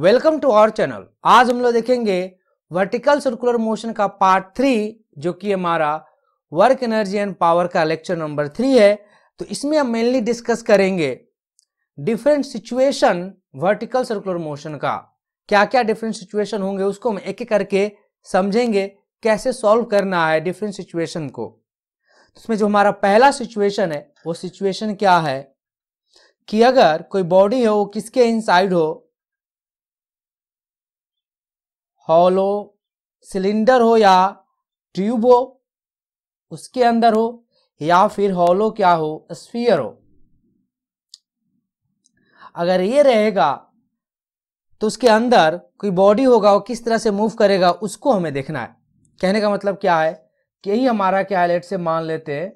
welcome to our channel आज हम लोग देखेंगे वर्टिकल सर्कुलर मोशन का पार्ट थ्री जो कि हमारा वर्क एनर्जी एंड पावर का लेक्चर नंबर थ्री है तो इसमें हम मेनली डिस्कस करेंगे different situation vertical circular motion का क्या क्या डिफरेंट सिचुएशन होंगे उसको हम एक एक करके समझेंगे कैसे सॉल्व करना है डिफरेंट सिचुएशन को तो इसमें जो हमारा पहला सिचुएशन है वो सिचुएशन क्या है कि अगर कोई बॉडी हो वो किसके इनसाइड हो हॉलो सिलेंडर हो या ट्यूब हो उसके अंदर हो या फिर हॉलो क्या हो स्फीयर हो अगर ये रहेगा तो उसके अंदर कोई बॉडी होगा वो किस तरह से मूव करेगा उसको हमें देखना है कहने का मतलब क्या है कि यही हमारा क्या लेट से मान लेते हैं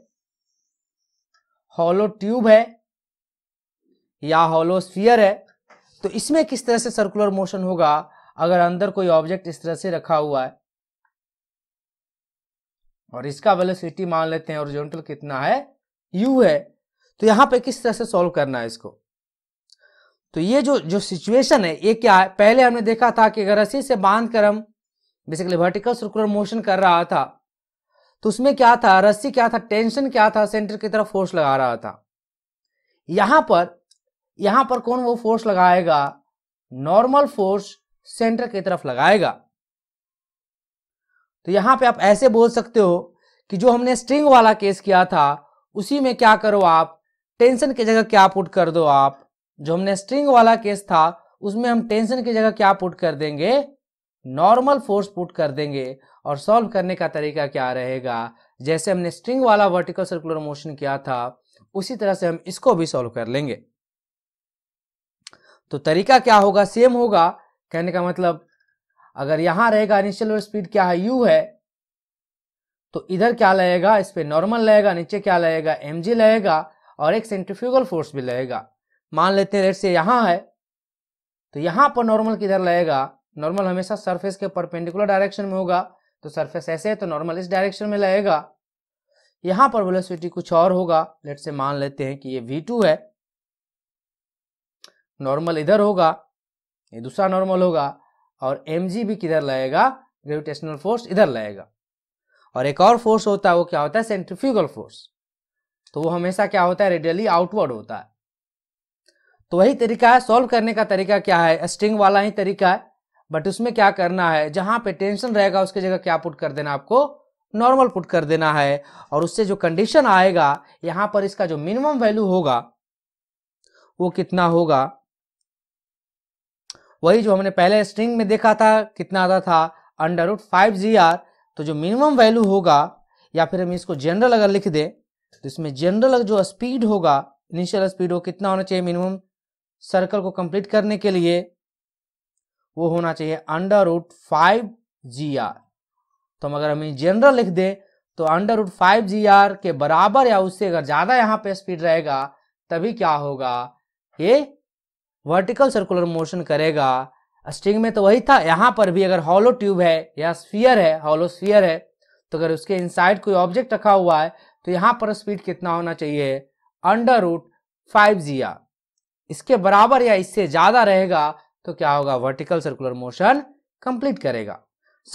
हॉलो ट्यूब है या हॉलो स्फीयर है तो इसमें किस तरह से सर्कुलर मोशन होगा अगर अंदर कोई ऑब्जेक्ट इस तरह से रखा हुआ है और इसका वेलोसिटी मान लेते हैं ओरिजेंटल कितना है यू है तो यहां पे किस तरह से सॉल्व करना है इसको तो ये जो जो सिचुएशन है ये क्या है पहले हमने देखा था कि अगर रस्सी से बांध कर हम बेसिकली वर्टिकल सर्कुलर मोशन कर रहा था तो उसमें क्या था रस्सी क्या था टेंशन क्या था सेंटर की तरफ फोर्स लगा रहा था यहां पर यहां पर कौन वो फोर्स लगाएगा नॉर्मल फोर्स सेंटर की तरफ लगाएगा तो यहां पे आप ऐसे बोल सकते हो कि जो हमने स्ट्रिंग वाला केस किया था उसी में क्या करो आप टेंशन की जगह क्या पुट कर दो आप जो हमने स्ट्रिंग वाला केस था उसमें हम टेंशन की जगह क्या पुट कर देंगे नॉर्मल फोर्स पुट कर देंगे और सॉल्व करने का तरीका क्या रहेगा जैसे हमने स्ट्रिंग वाला वर्टिकल सर्कुलर मोशन किया था उसी तरह से हम इसको भी सॉल्व कर लेंगे तो तरीका क्या होगा सेम होगा कहने का मतलब अगर यहां रहेगा इनिशियल स्पीड क्या है यू है तो इधर क्या लगेगा इस पर नॉर्मल लगेगा नीचे क्या लगेगा एम जी लगेगा और एक सेंट्रीफ्यूगल फोर्स भी लगेगा मान लेते हैं रेट से यहां है तो यहां पर नॉर्मल किधर लगेगा नॉर्मल हमेशा सरफेस के परपेंडिकुलर डायरेक्शन में होगा तो सरफेस ऐसे है तो नॉर्मल इस डायरेक्शन में लगेगा यहां पर वेलोसिटी कुछ और होगा लेट से मान लेते हैं कि ये v2 है नॉर्मल इधर होगा ये दूसरा नॉर्मल होगा और एम भी किधर लगेगा ग्रेविटेशनल फोर्स इधर लगेगा और एक और फोर्स होता है वो क्या होता है सेंट्रीफ्यूगल फोर्स तो वो हमेशा क्या होता है रेडियली आउटवर्ड होता है तो वही तरीका है सॉल्व करने का तरीका क्या है स्ट्रिंग वाला ही तरीका है बट उसमें क्या करना है जहां पे टेंशन रहेगा उसकी जगह क्या पुट कर देना आपको नॉर्मल पुट कर देना है और उससे जो कंडीशन आएगा यहां पर इसका जो मिनिमम वैल्यू होगा वो कितना होगा वही जो हमने पहले स्ट्रिंग में देखा था कितना आता था under root five g r तो जो मिनिमम वैल्यू होगा या फिर हम इसको जनरल अगर लिख दें तो इसमें जनरल जो स्पीड होगा इनिशियल स्पीड हो कितना होना चाहिए मिनिमम सर्कल को कंप्लीट करने के लिए वो होना चाहिए under root five g r तो अगर हम जनरल लिख दें तो under root five g r के बराबर या उससे अगर ज़्यादा यहाँ पे स्पीड रहेगा तभी क्या होगा ये वर्टिकल सर्कुलर मोशन करेगा स्ट्रिंग में तो वही था यहाँ पर भी अगर हॉलो ट्यूब है या स्फीयर है हॉलो स्फीयर है तो अगर उसके इनसाइड कोई ऑब्जेक्ट रखा हुआ है तो यहाँ पर स्पीड कितना होना चाहिए अंडर रूट फाइव जी इसके बराबर या इससे ज़्यादा रहेगा तो क्या होगा वर्टिकल सर्कुलर मोशन कंप्लीट करेगा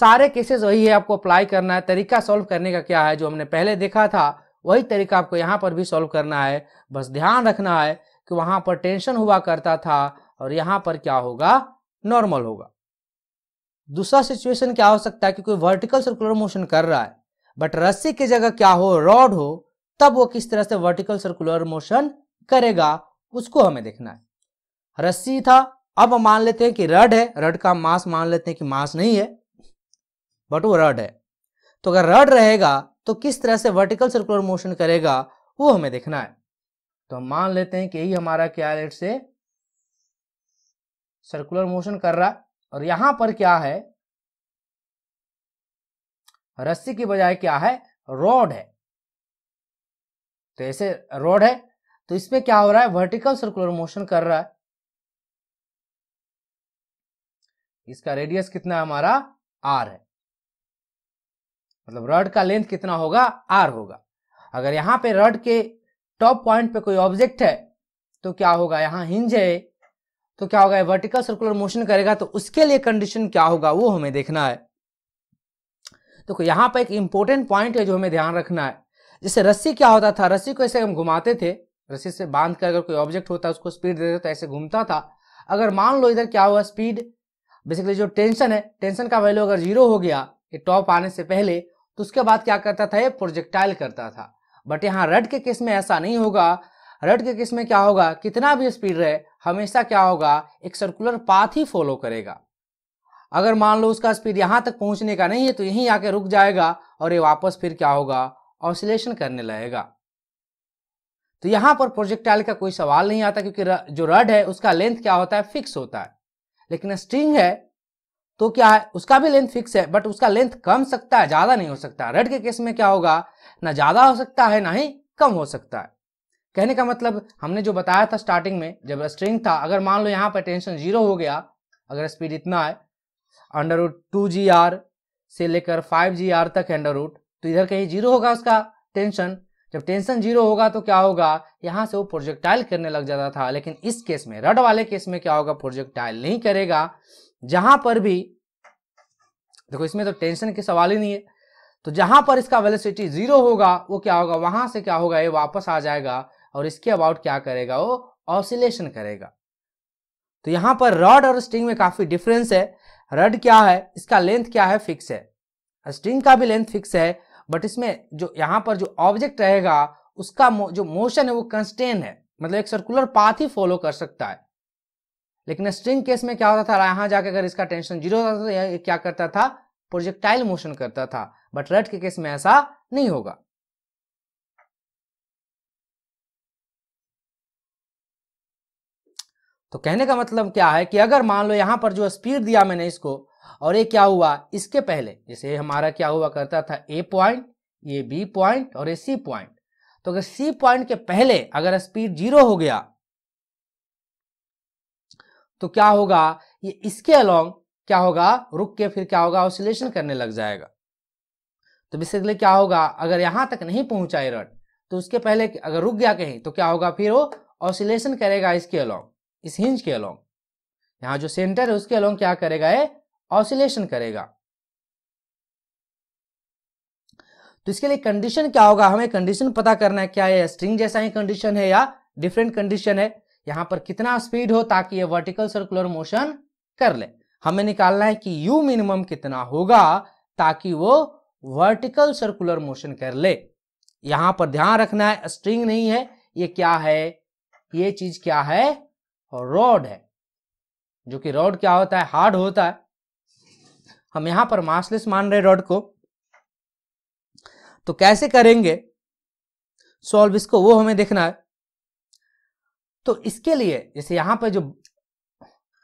सारे केसेस वही है आपको अप्लाई करना है तरीका सॉल्व करने का क्या है जो हमने पहले देखा था वही तरीका आपको यहाँ पर भी सॉल्व करना है बस ध्यान रखना है कि वहां पर टेंशन हुआ करता था और यहां पर क्या होगा नॉर्मल होगा दूसरा सिचुएशन क्या हो सकता है कि कोई वर्टिकल सर्कुलर मोशन कर रहा है बट रस्सी की जगह क्या हो रॉड हो तब वो किस तरह से वर्टिकल सर्कुलर मोशन करेगा उसको हमें देखना है रस्सी था अब मान लेते हैं कि रड है रड का मास मान लेते हैं कि मास नहीं है बट वो रड है तो अगर रड रहेगा तो किस तरह से वर्टिकल सर्कुलर मोशन करेगा वो हमें देखना है तो हम मान लेते हैं कि यही हमारा क्या है से सर्कुलर मोशन कर रहा और यहां पर क्या है रस्सी की बजाय क्या है रॉड है तो ऐसे रॉड है तो इसमें क्या हो रहा है वर्टिकल सर्कुलर मोशन कर रहा है इसका रेडियस कितना है हमारा आर है मतलब रड का लेंथ कितना होगा आर होगा अगर यहां पे रड के टॉप पॉइंट पे कोई ऑब्जेक्ट है तो क्या होगा यहाँ हिंज है तो क्या होगा वर्टिकल सर्कुलर मोशन करेगा तो उसके लिए कंडीशन क्या होगा वो हमें देखना है तो यहाँ पर एक इंपॉर्टेंट पॉइंट है जो हमें ध्यान रखना है जैसे रस्सी क्या होता था रस्सी को ऐसे हम घुमाते थे रस्सी से बांध कर अगर कोई ऑब्जेक्ट होता उसको स्पीड देते तो ऐसे घूमता था अगर मान लो इधर क्या हुआ स्पीड बेसिकली जो टेंशन है टेंशन का वैल्यू अगर जीरो हो गया ये टॉप आने से पहले तो उसके बाद क्या करता था ये प्रोजेक्टाइल करता था बट यहाँ रड के केस में ऐसा नहीं होगा रड के केस में क्या होगा कितना भी स्पीड रहे हमेशा क्या होगा एक सर्कुलर पाथ ही फॉलो करेगा अगर मान लो उसका स्पीड यहाँ तक पहुँचने का नहीं है तो यहीं आके रुक जाएगा और ये वापस फिर क्या होगा ऑसिलेशन करने लगेगा तो यहाँ पर प्रोजेक्टाइल का कोई सवाल नहीं आता क्योंकि जो रड है उसका लेंथ क्या होता है फिक्स होता है लेकिन स्ट्रिंग है तो क्या है उसका भी लेंथ फिक्स है बट उसका लेंथ कम सकता है ज़्यादा नहीं हो सकता रेड के केस में क्या होगा ना ज़्यादा हो सकता है ना ही कम हो सकता है कहने का मतलब हमने जो बताया था स्टार्टिंग में जब स्ट्रिंग था अगर मान लो यहाँ पर टेंशन जीरो हो गया अगर स्पीड इतना है under root two g r से लेकर फाइव जी आर तक अंडर रूट तो इधर कहीं जीरो होगा उसका टेंशन जब टेंशन जीरो होगा तो क्या होगा यहाँ से वो प्रोजेक्टाइल करने लग जाता था लेकिन इस केस में रड वाले केस में क्या होगा प्रोजेक्टाइल नहीं करेगा जहां पर भी देखो इसमें तो टेंशन के सवाल ही नहीं है तो जहां पर इसका वेलोसिटी जीरो होगा वो क्या होगा वहां से क्या होगा ये वापस आ जाएगा और इसके अबाउट क्या करेगा वो ऑसिलेशन करेगा तो यहां पर रॉड और स्ट्रिंग में काफी डिफरेंस है रड क्या है इसका लेंथ क्या है फिक्स है स्ट्रिंग का भी लेंथ फिक्स है बट इसमें जो यहां पर जो ऑब्जेक्ट रहेगा उसका जो मोशन है वो कंस्टेन है मतलब एक सर्कुलर पाथ ही फॉलो कर सकता है लेकिन स्ट्रिंग केस में क्या होता था यहां जाके अगर इसका टेंशन जीरो होता था तो यह क्या करता था प्रोजेक्टाइल मोशन करता था बट रेड के केस में ऐसा नहीं होगा तो कहने का मतलब क्या है कि अगर मान लो यहां पर जो स्पीड दिया मैंने इसको और ये क्या हुआ इसके पहले जैसे हमारा क्या हुआ करता था ए पॉइंट ये बी पॉइंट और ये सी पॉइंट तो अगर सी पॉइंट के पहले अगर स्पीड जीरो हो गया तो क्या होगा ये इसके अलोंग क्या होगा रुक के फिर क्या होगा ऑसिलेशन करने लग जाएगा तो बेसिकली क्या होगा अगर यहां तक नहीं पहुंचा ये तो उसके पहले अगर रुक गया कहीं तो क्या होगा फिर वो ऑसिलेशन करेगा इसके अलोंग इस हिंज के अलोंग यहां जो सेंटर है उसके अलोंग क्या करेगा ये ऑसिलेशन करेगा तो इसके लिए कंडीशन क्या होगा हमें कंडीशन पता करना है क्या ये स्ट्रिंग जैसा ही कंडीशन है या डिफरेंट कंडीशन है यहां पर कितना स्पीड हो ताकि ये वर्टिकल सर्कुलर मोशन कर ले हमें निकालना है कि यू मिनिमम कितना होगा ताकि वो वर्टिकल सर्कुलर मोशन कर ले यहां पर ध्यान रखना है स्ट्रिंग नहीं है ये क्या है ये चीज क्या है रॉड है जो कि रॉड क्या होता है हार्ड होता है हम यहां पर मासलेस मान रहे रॉड को तो कैसे करेंगे सॉल्व इसको वो हमें देखना है तो इसके लिए जैसे यहां पर जो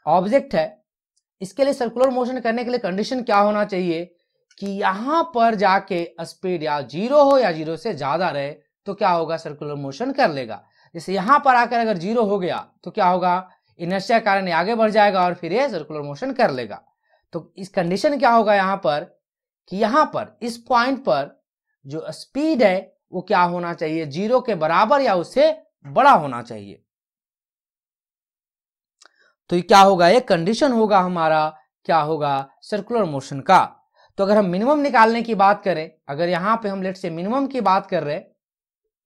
ऑब्जेक्ट है इसके लिए सर्कुलर मोशन करने के लिए कंडीशन क्या होना चाहिए कि यहां पर जाके स्पीड या जीरो हो या जीरो से ज़्यादा रहे तो क्या होगा सर्कुलर मोशन कर लेगा जैसे यहां पर आकर अगर जीरो हो गया तो क्या होगा इनर्शिया कारण आगे बढ़ जाएगा और फिर ये सर्कुलर मोशन कर लेगा तो इस कंडीशन क्या होगा यहां पर कि यहां पर इस पॉइंट पर जो स्पीड है वो क्या होना चाहिए जीरो के बराबर या उससे बड़ा होना चाहिए तो ये क्या होगा एक कंडीशन होगा हमारा क्या होगा सर्कुलर मोशन का तो अगर हम मिनिमम निकालने की बात करें अगर यहाँ पे हम लेट से मिनिमम की बात कर रहे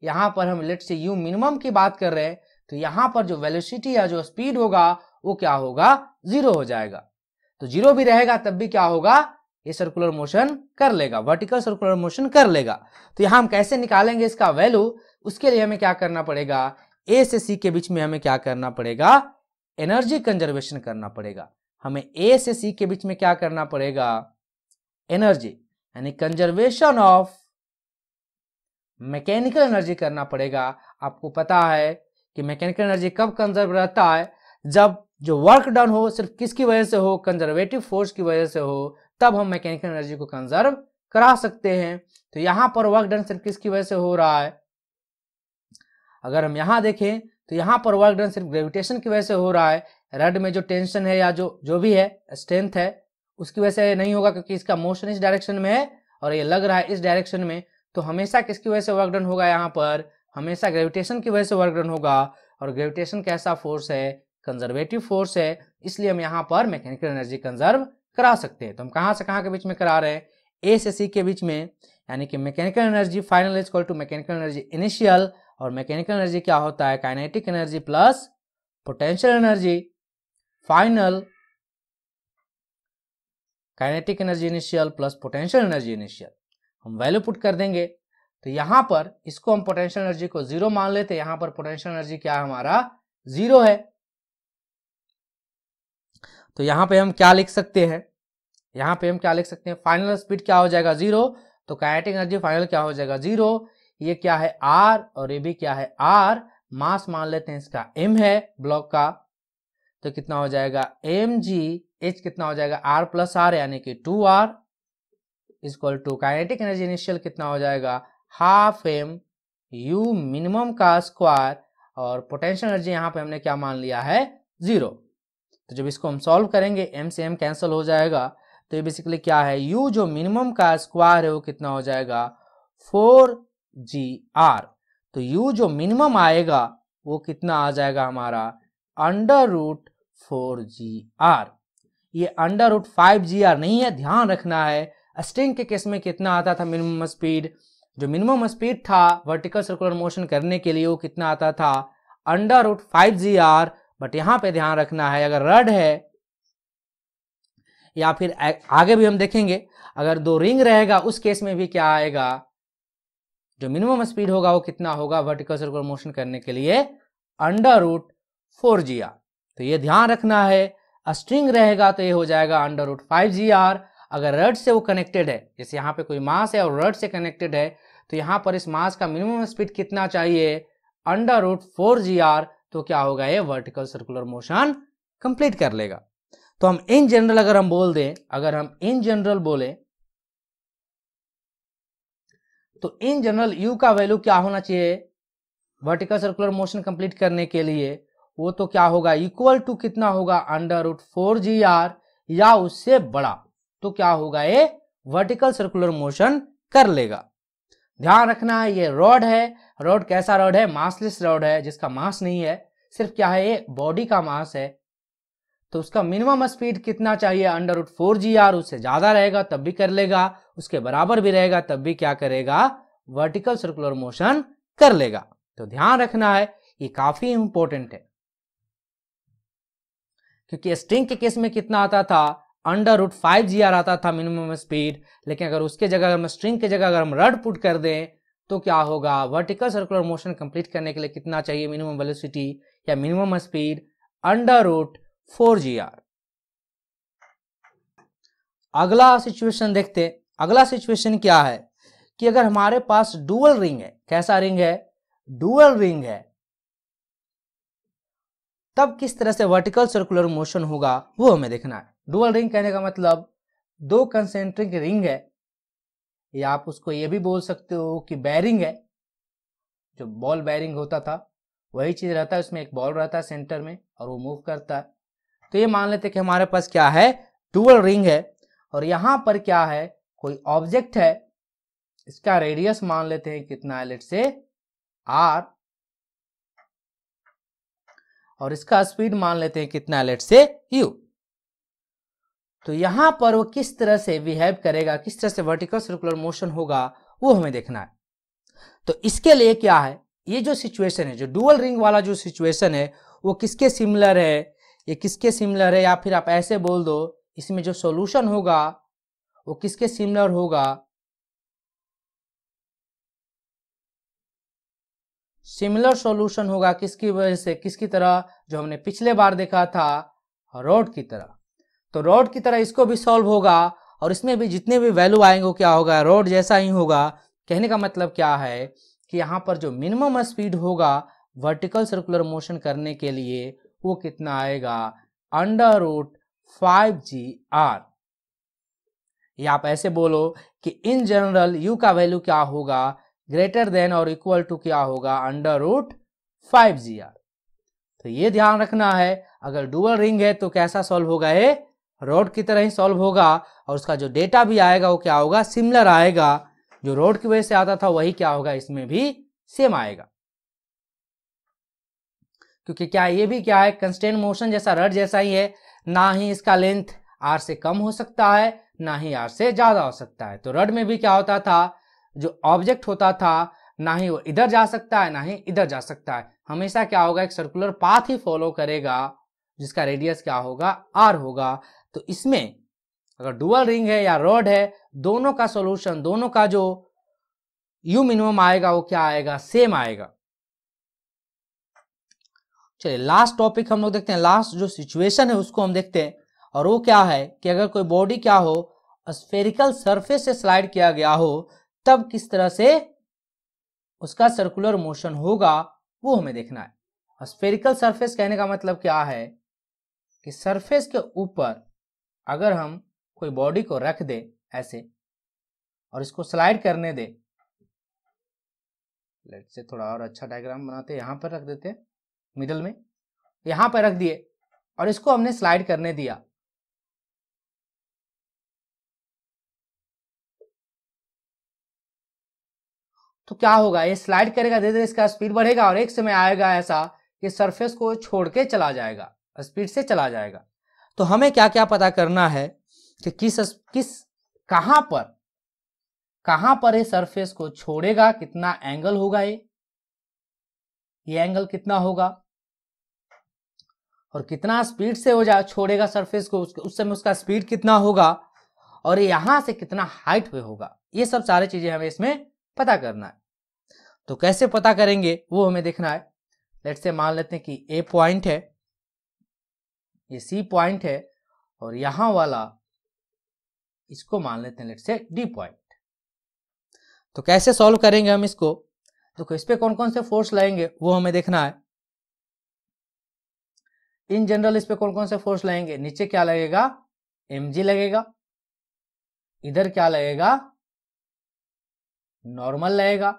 यहां पर हम लेट से यू मिनिमम की बात कर रहे हैं तो यहाँ पर जो वेलोसिटी या जो स्पीड होगा वो क्या होगा जीरो हो जाएगा तो जीरो भी रहेगा तब भी क्या होगा ये सर्कुलर मोशन कर लेगा वर्टिकल सर्कुलर मोशन कर लेगा तो यहां हम कैसे निकालेंगे इसका वैल्यू उसके लिए हमें क्या करना पड़ेगा ए से सी के बीच में हमें क्या करना पड़ेगा एनर्जी कंजर्वेशन करना पड़ेगा हमें ए से सी के बीच में क्या करना पड़ेगा एनर्जी यानी कंजर्वेशन ऑफ मैकेनिकल एनर्जी करना पड़ेगा आपको पता है कि मैकेनिकल एनर्जी कब कंजर्व रहता है जब जो वर्क डन हो सिर्फ किसकी वजह से हो कंजर्वेटिव फोर्स की वजह से हो तब हम मैकेनिकल एनर्जी को कंजर्व करा सकते हैं तो यहां पर वर्क डन सिर्फ किसकी वजह से हो रहा है अगर हम यहां देखें तो यहाँ पर वर्क डन सिर्फ ग्रेविटेशन की वजह से हो रहा है रड में जो टेंशन है या जो जो भी है स्ट्रेंथ है उसकी वजह से नहीं होगा क्योंकि इसका मोशन इस डायरेक्शन में है और ये लग रहा है इस डायरेक्शन में तो हमेशा किसकी वजह से वर्क डन होगा यहाँ पर हमेशा ग्रेविटेशन की वजह से वर्क डन होगा और ग्रेविटेशन कैसा फोर्स है कंजर्वेटिव फोर्स है इसलिए हम यहाँ पर मैकेनिकल एनर्जी कंजर्व करा सकते हैं तो हम कहाँ से कहाँ के बीच में करा रहे हैं ए से सी के बीच में यानी कि mechanical energy final is equal to mechanical energy initial और मैकेनिकल एनर्जी क्या होता है kinetic energy plus potential energy final kinetic energy initial plus potential energy initial हम वैल्यू पुट कर देंगे तो यहां पर इसको हम पोटेंशियल एनर्जी को जीरो मान लेते यहां पर पोटेंशियल एनर्जी क्या है हमारा जीरो है तो यहां पे हम क्या लिख सकते हैं यहां पे हम क्या लिख सकते हैं फाइनल स्पीड क्या हो जाएगा जीरो तो काइनेटिक एनर्जी फाइनल क्या हो जाएगा जीरो ये क्या है आर और ये भी क्या है आर मास मान लेते हैं इसका एम है ब्लॉक का तो कितना हो जाएगा एम जी एच कितना हो जाएगा आर प्लस आर यानी कि two r is equal to kinetic energy initial कितना हो जाएगा हाफ एम यू मिनिमम का स्क्वायर और पोटेंशियल एनर्जी यहां पे हमने क्या मान लिया है जीरो तो जब इसको हम सॉल्व करेंगे एम से एम कैंसिल हो जाएगा तो ये बेसिकली क्या है यू जो मिनिमम का स्क्वायर है वो कितना हो जाएगा फोर जी आर तो यू जो मिनिमम आएगा वो कितना आ जाएगा हमारा under root four g r ये under root five g r नहीं है ध्यान रखना है स्टिंग के केस में कितना आता था मिनिमम स्पीड जो मिनिमम स्पीड था वर्टिकल सर्कुलर मोशन करने के लिए वो कितना आता था under root five g r but यहां पे ध्यान रखना है अगर रड है या फिर आगे भी हम देखेंगे अगर दो रिंग रहेगा उस केस में भी क्या आएगा जो मिनिमम स्पीड होगा वो कितना होगा वर्टिकल सर्कुलर मोशन करने के लिए under root four g r तो ये ध्यान रखना है स्ट्रिंग रहेगा तो ये हो जाएगा under root five g r अगर रड से वो कनेक्टेड है जैसे यहाँ पे कोई मास है और रड से कनेक्टेड है तो यहाँ पर इस मास का मिनिमम स्पीड कितना चाहिए under root four g r तो क्या होगा ये वर्टिकल सर्कुलर मोशन कंप्लीट कर लेगा तो हम इन जनरल अगर हम बोल दें अगर हम इन जनरल बोले तो इन जनरल यू का वैल्यू क्या होना चाहिए वर्टिकल सर्कुलर मोशन कंप्लीट करने के लिए वो तो क्या होगा इक्वल टू कितना होगा under root four g r या उससे बड़ा तो क्या होगा ये वर्टिकल सर्कुलर मोशन कर लेगा ध्यान रखना है ये रॉड है रॉड कैसा रॉड है मासलेस रॉड है जिसका मास नहीं है सिर्फ क्या है ये बॉडी का मास है तो उसका मिनिमम स्पीड कितना चाहिए under root four g r उससे ज़्यादा रहेगा तब भी कर लेगा उसके बराबर भी रहेगा तब भी क्या करेगा वर्टिकल सर्कुलर मोशन कर लेगा तो ध्यान रखना है ये काफ़ी इंपॉर्टेंट है क्योंकि स्ट्रिंग के केस में कितना आता था under root five g r आता था मिनिमम स्पीड लेकिन अगर उसके जगह अगर हम स्ट्रिंग के जगह अगर हम रड पुट कर दें तो क्या होगा वर्टिकल सर्कुलर मोशन कंप्लीट करने के लिए कितना चाहिए मिनिमम वेलोसिटी या minimum speed under root four g r अगला सिचुएशन देखते अगला सिचुएशन क्या है कि अगर हमारे पास डुअल रिंग है कैसा रिंग है डुअल रिंग है तब किस तरह से वर्टिकल सर्कुलर मोशन होगा वो हमें देखना है डुअल रिंग कहने का मतलब दो कंसेंट्रिक रिंग है या आप उसको ये भी बोल सकते हो कि बैरिंग है जो बॉल बैरिंग होता था वही चीज रहता है उसमें एक बॉल रहता है सेंटर में और वो मूव करता है तो ये मान लेते कि हमारे पास क्या है डुअल रिंग है और यहां पर क्या है कोई ऑब्जेक्ट है इसका रेडियस मान लेते हैं कितना है लेट से आर और इसका स्पीड मान लेते हैं कितना है लेट से यू तो यहां पर वो किस तरह से बिहेव करेगा किस तरह से वर्टिकल सर्कुलर मोशन होगा वो हमें देखना है तो इसके लिए क्या है ये जो सिचुएशन है जो डुअल रिंग वाला जो सिचुएशन है वो किसके सिमिलर है ये किसके सिमिलर है या फिर आप ऐसे बोल दो इसमें जो सॉल्यूशन होगा वो किसके सिमिलर होगा सिमिलर सॉल्यूशन होगा किसकी वजह से किसकी तरह जो हमने पिछले बार देखा था रोड की तरह तो रोड की तरह इसको भी सॉल्व होगा और इसमें भी जितने भी वैल्यू आएंगे क्या होगा रोड जैसा ही होगा कहने का मतलब क्या है कि यहाँ पर जो मिनिमम स्पीड होगा वर्टिकल सर्कुलर मोशन करने के लिए वो कितना आएगा under root five g r या आप ऐसे बोलो कि इन जनरल u का वैल्यू क्या होगा ग्रेटर देन और इक्वल टू क्या होगा under root five g r तो ये ध्यान रखना है अगर डुअल रिंग है तो कैसा सॉल्व होगा ये रोड की तरह ही सॉल्व होगा और उसका जो डेटा भी आएगा वो क्या होगा सिमिलर आएगा जो रोड की वजह से आता था वही क्या होगा इसमें भी सेम आएगा क्योंकि क्या ये भी क्या है कंस्टेंट मोशन जैसा रड जैसा ही है ना ही इसका लेंथ आर से कम हो सकता है ना ही आर से ज़्यादा हो सकता है तो रड में भी क्या होता था जो ऑब्जेक्ट होता था ना ही वो इधर जा सकता है ना ही इधर जा सकता है हमेशा क्या होगा एक सर्कुलर पाथ ही फॉलो करेगा जिसका रेडियस क्या होगा आर होगा तो इसमें अगर डुअल रिंग है या रॉड है दोनों का सॉल्यूशन दोनों का जो यू मिनिमम आएगा वो क्या आएगा सेम आएगा चलिए लास्ट टॉपिक हम लोग देखते हैं लास्ट जो सिचुएशन है उसको हम देखते हैं और वो क्या है कि अगर कोई बॉडी क्या हो स्फेरिकल सरफेस से स्लाइड किया गया हो तब किस तरह से उसका सर्कुलर मोशन होगा वो हमें देखना है स्फेरिकल सरफेस कहने का मतलब क्या है कि सरफेस के ऊपर अगर हम कोई बॉडी को रख दे ऐसे और इसको स्लाइड करने दे लेट से थोड़ा और अच्छा डायग्राम बनाते हैं यहां पर रख देते हैं मिडल में यहां पर रख दिए और इसको हमने स्लाइड करने दिया तो क्या होगा ये स्लाइड करेगा धीरे धीरे इसका स्पीड बढ़ेगा और एक समय आएगा ऐसा कि सरफेस को छोड़ के चला जाएगा स्पीड से चला जाएगा तो हमें क्या क्या पता करना है कि किस किस कहां पर कहां पर ये सरफेस को छोड़ेगा कितना एंगल होगा ये ये एंगल कितना होगा और कितना स्पीड से हो जा छोड़ेगा सरफेस को उस समय उसका स्पीड कितना होगा और यहां से कितना हाइट पे होगा ये सब सारी चीज़ें हमें इसमें पता करना है तो कैसे पता करेंगे वो हमें देखना है लेट से मान लेते हैं कि ए पॉइंट है ये सी पॉइंट है और यहां वाला इसको मान लेते हैं लेट से डी पॉइंट तो कैसे सॉल्व करेंगे हम इसको देखो तो इस पर कौन कौन से फोर्स लगेंगे वो हमें देखना है इन जनरल इस पे कौन कौन से फोर्स लगेंगे नीचे क्या लगेगा एम लगेगा इधर क्या लगेगा नॉर्मल लगेगा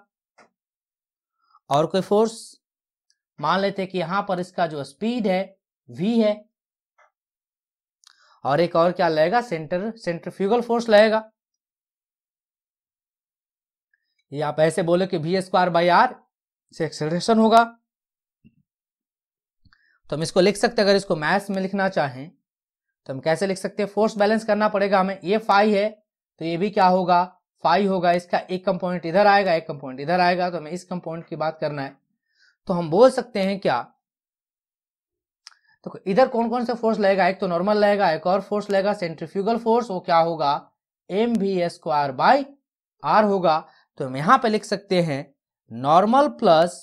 और कोई फोर्स मान लेते कि यहां पर इसका जो स्पीड है वी है और एक और क्या लगेगा सेंटर सेंट्रीफ्यूगल फोर्स लगेगा ये आप ऐसे बोले कि वी स्क्वायर बाई आर से एक्सलेशन होगा तो हम इसको लिख सकते हैं अगर इसको मैथ्स में लिखना चाहें तो हम कैसे लिख सकते हैं फोर्स बैलेंस करना पड़ेगा हमें ये फाइव है तो ये भी क्या होगा फाइव होगा इसका एक कंपोनेंट इधर आएगा एक कंपोनेंट इधर आएगा तो हमें इस कंपोनेंट की बात करना है तो हम बोल सकते हैं क्या तो इधर कौन कौन सा फोर्स लगेगा एक तो नॉर्मल लगेगा एक और फोर्स लगेगा सेंट्रीफ्यूगल फोर्स वो क्या होगा m v square by r होगा तो हम यहां पे लिख सकते हैं normal plus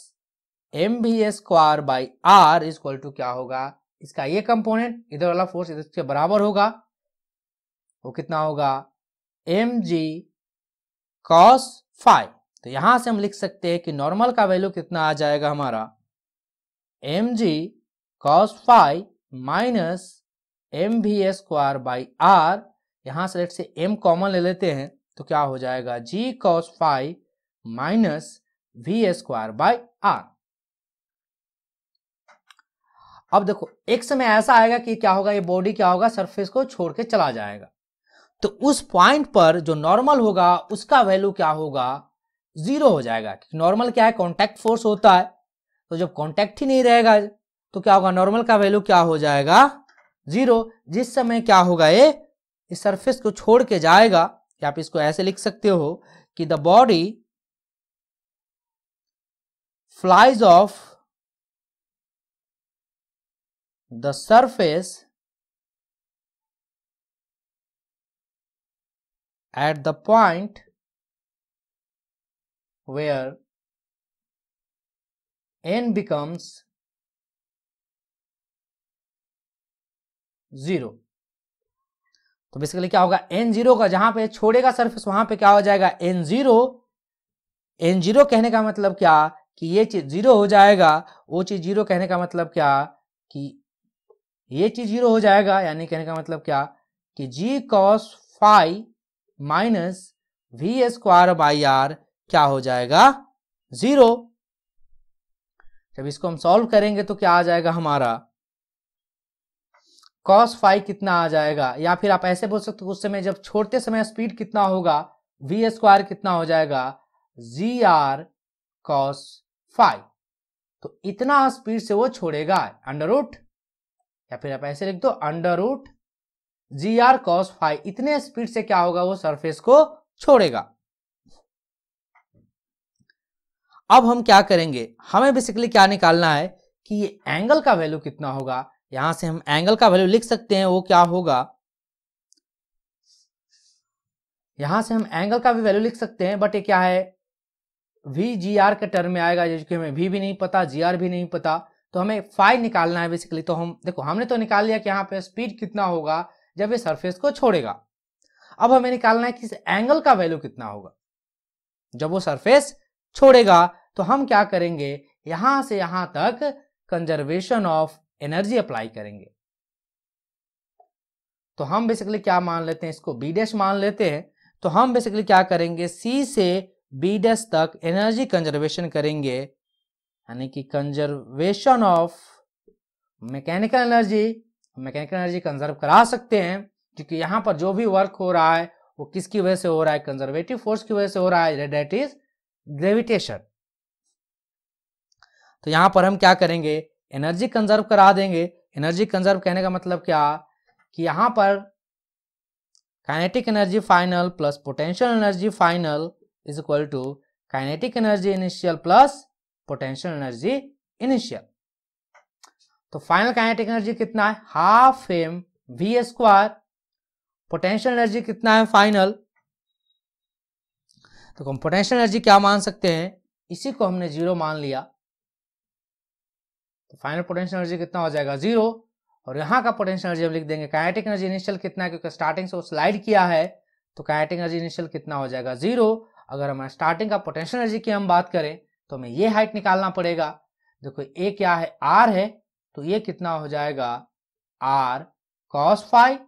m b square by r is equal to क्या होगा इसका ये कंपोनेंट इधर वाला फोर्स इधर के बराबर होगा वो कितना होगा एम जी कॉस फाइव तो यहां से हम लिख सकते हैं कि नॉर्मल का वैल्यू कितना आ जाएगा हमारा m g cos five minus m b square by r यहां से लेट से एम कॉमन ले लेते हैं तो क्या हो जाएगा g cos five minus v square by r अब देखो एक समय ऐसा आएगा कि क्या होगा ये बॉडी क्या होगा सरफेस को छोड़ के चला जाएगा तो उस पॉइंट पर जो नॉर्मल होगा उसका वैल्यू क्या होगा जीरो हो जाएगा नॉर्मल क्या है कॉन्टैक्ट फोर्स होता है तो जब कॉन्टैक्ट ही नहीं रहेगा तो क्या होगा नॉर्मल का वैल्यू क्या हो जाएगा जीरो जिस समय क्या होगा ये इस सरफेस को छोड़ के जाएगा कि आप इसको ऐसे लिख सकते हो कि the body flies off the surface at the point where n becomes 0 तो बेसिकली क्या होगा एन जीरो का जहां पे छोड़ेगा सरफेस वहां पे क्या हो जाएगा एन जीरो एन जीरो कहने का मतलब क्या कि ये चीज जीरो हो जाएगा वो चीज जीरो कहने का मतलब क्या कि ये चीज जीरो हो जाएगा यानी कहने का मतलब क्या कि g cos five minus v square by r क्या हो जाएगा जीरो जब इसको हम सॉल्व करेंगे तो क्या आ जाएगा हमारा कॉस फाइव कितना आ जाएगा या फिर आप ऐसे बोल सकते हो उस समय जब छोड़ते समय स्पीड कितना होगा वी स्क्वायर कितना हो जाएगा जी आर कॉस फाइव तो इतना स्पीड से वो छोड़ेगा अंडर रूट या फिर आप ऐसे लिख दो under root g r cos five इतने स्पीड से क्या होगा वो सरफेस को छोड़ेगा अब हम क्या करेंगे हमें बेसिकली क्या निकालना है कि ये एंगल का वैल्यू कितना होगा यहां से हम एंगल का वैल्यू लिख सकते हैं वो क्या होगा यहां से हम एंगल का भी वैल्यू लिख सकते हैं बट ये क्या है वी जी आर के टर्म में आएगा जिसके हमें वी भी नहीं पता जी आर भी नहीं पता तो हमें फाइव निकालना है बेसिकली तो हम देखो हमने तो निकाल लिया कि यहाँ पे स्पीड कितना होगा जब ये सरफेस को छोड़ेगा अब हमें निकालना है कि इस एंगल का वैल्यू कितना होगा जब वो सरफेस छोड़ेगा तो हम क्या करेंगे यहां से यहां तक कंजर्वेशन ऑफ एनर्जी अप्लाई करेंगे तो हम बेसिकली क्या मान लेते हैं इसको बी डैश मान लेते हैं तो हम बेसिकली क्या करेंगे सी से बी डैश तक एनर्जी कंजर्वेशन करेंगे यानी कि conservation of mechanical energy mechanical energy conserve करा सकते हैं क्योंकि यहां पर जो भी वर्क हो रहा है वो किसकी वजह से हो रहा है कंजर्वेटिव फोर्स की वजह से हो रहा है डेट इज ग्रेविटेशन तो यहां पर हम क्या करेंगे एनर्जी कंजर्व करा देंगे एनर्जी कंजर्व कहने का मतलब क्या कि यहां पर kinetic energy final plus potential energy final is equal to kinetic energy initial plus potential energy initial तो फाइनल काइनेटिक एनर्जी कितना है half m v square potential energy कितना है फाइनल तो हम पोटेंशियल एनर्जी क्या मान सकते हैं इसी को हमने जीरो मान लिया तो फाइनल पोटेंशियल एनर्जी कितना हो जाएगा जीरो और यहां का पोटेंशियल एनर्जी हम लिख देंगे काइनेटिक एनर्जी इनिशियल कितना है क्योंकि स्टार्टिंग से वो स्लाइड किया है तो काइनेटिक एनर्जी इनिशियल कितना हो जाएगा जीरो अगर हमारा स्टार्टिंग का पोटेंशियल एनर्जी की हम बात करें तो हमें ये हाइट निकालना पड़ेगा देखो ए क्या है आर है तो ये कितना हो जाएगा आर कॉस फाइव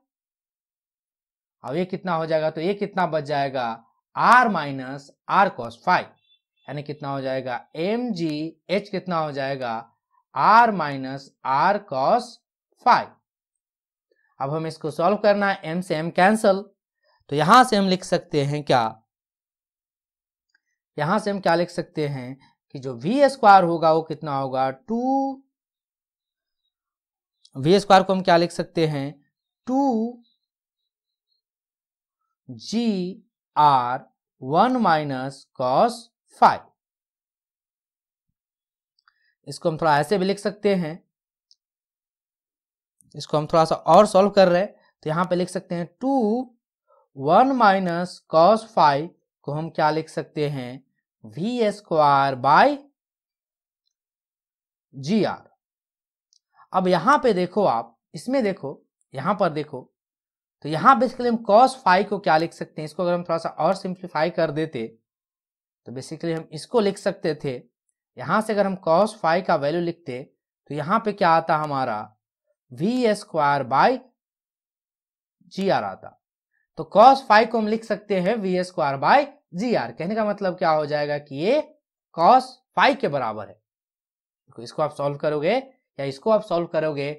अब ये कितना हो जाएगा तो ये कितना बच जाएगा r minus r cos five यानी कितना हो जाएगा एम जी एच कितना हो जाएगा r minus r cos five अब हम इसको सॉल्व करना है एम से एम कैंसल तो यहां से हम लिख सकते हैं क्या यहां से हम क्या लिख सकते हैं कि जो वी स्क्वायर होगा वो कितना होगा टू वी स्क्वायर को हम क्या लिख सकते हैं two g r one minus cos five इसको हम थोड़ा ऐसे भी लिख सकते हैं इसको हम थोड़ा सा और सॉल्व कर रहे हैं तो यहां पे लिख सकते हैं two one minus cos five को हम क्या लिख सकते हैं v square by g r अब यहां पे देखो आप इसमें देखो यहां पर देखो तो यहां बेसिकली हम कॉस फाइव को क्या लिख सकते हैं इसको अगर हम थोड़ा सा और सिंप्लीफाई कर देते तो बेसिकली हम इसको लिख सकते थे यहां से अगर हम कॉस फाइव का वैल्यू लिखते तो यहां पे क्या आता हमारा we square by g r आता तो कॉस फाइव को हम लिख सकते हैं v square by g r कहने का मतलब क्या हो जाएगा कि ये कॉस फाइव के बराबर है तो इसको आप सॉल्व करोगे या इसको आप सॉल्व करोगे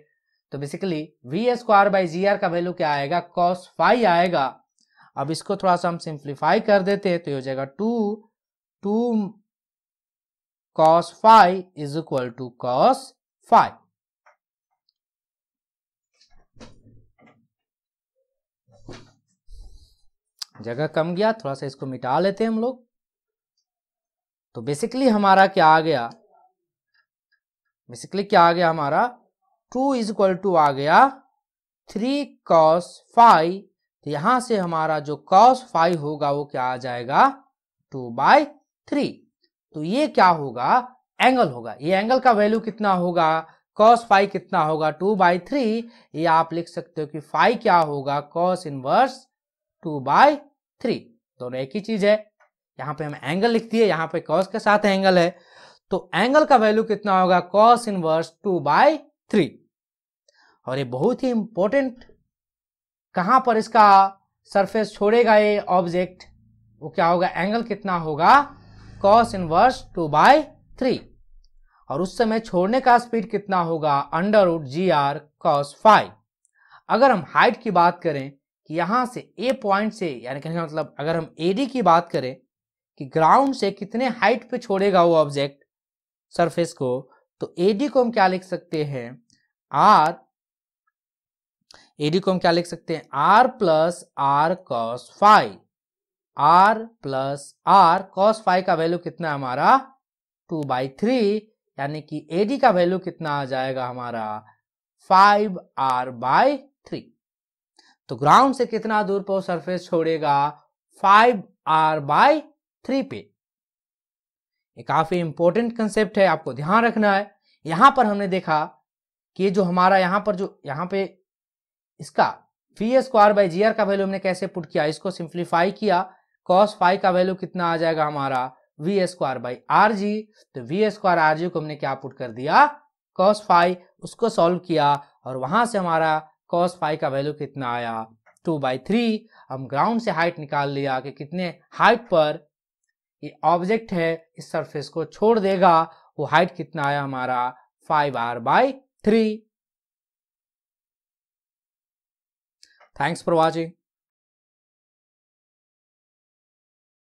तो basically V square by G R का वैल्यू क्या आएगा कॉस फाइव आएगा अब इसको थोड़ा सा हम सिंप्लीफाई कर देते हैं तो ये हो जाएगा two two cos five is equal to cos five जगह कम गया थोड़ा सा इसको मिटा लेते हैं हम लोग तो बेसिकली हमारा क्या आ गया बेसिकली क्या आ गया हमारा टू इज इक्वल टू आ गया थ्री कॉस फाइव तो यहां से हमारा जो कॉस फाइव होगा वो क्या आ जाएगा टू बाय थ्री तो ये क्या होगा एंगल होगा ये एंगल का वैल्यू कितना होगा कॉस फाइव कितना होगा टू बाई थ्री ये आप लिख सकते हो कि फाइव क्या होगा cos inverse two by three दोनों एक ही चीज है यहाँ पे हम एंगल लिखती है यहाँ पे कॉस के साथ एंगल है तो एंगल का वैल्यू कितना होगा cos inverse two by three और ये बहुत ही इंपॉर्टेंट कहां पर इसका सरफेस छोड़ेगा ये ऑब्जेक्ट वो क्या होगा एंगल कितना होगा cos inverse two by three और उस समय छोड़ने का स्पीड कितना होगा अंडर उड जी आर कॉस फाइव अगर हम हाइट की बात करें कि यहाँ से ए पॉइंट से यानी कहने का मतलब अगर हम ए डी की बात करें कि ग्राउंड से कितने हाइट पे छोड़ेगा वो ऑब्जेक्ट सरफेस को तो ए डी को हम क्या लिख सकते हैं आर ए डी को हम क्या लिख सकते हैं R plus R cos five R plus R cos five का वैल्यू कितना है हमारा टू बाई थ्री यानी कि ए डी का वैल्यू कितना आ जाएगा हमारा फाइव आर बाय थ्री तो ग्राउंड से कितना दूर पर सरफेस छोड़ेगा फाइव आर बाय थ्री पे ये काफी इंपॉर्टेंट कंसेप्ट है आपको ध्यान रखना है यहां पर हमने देखा कि जो हमारा यहां पर जो यहां पे इसका phi square by G R का वैल्यू हमने कैसे पुट किया इसको सिंप्लीफाई किया कॉस फाइव का वैल्यू कितना आ जाएगा हमारा we square by R G तो वी स्क्वायर आर जी को हमने क्या पुट कर दिया कॉस फाइव उसको सॉल्व किया और वहां से हमारा कॉस पाई का वैल्यू कितना आया टू बाई थ्री हम ग्राउंड से हाइट निकाल लिया कि कितने हाइट पर ये ऑब्जेक्ट है इस सरफेस को छोड़ देगा वो हाइट कितना आया हमारा five R by three thanks for watching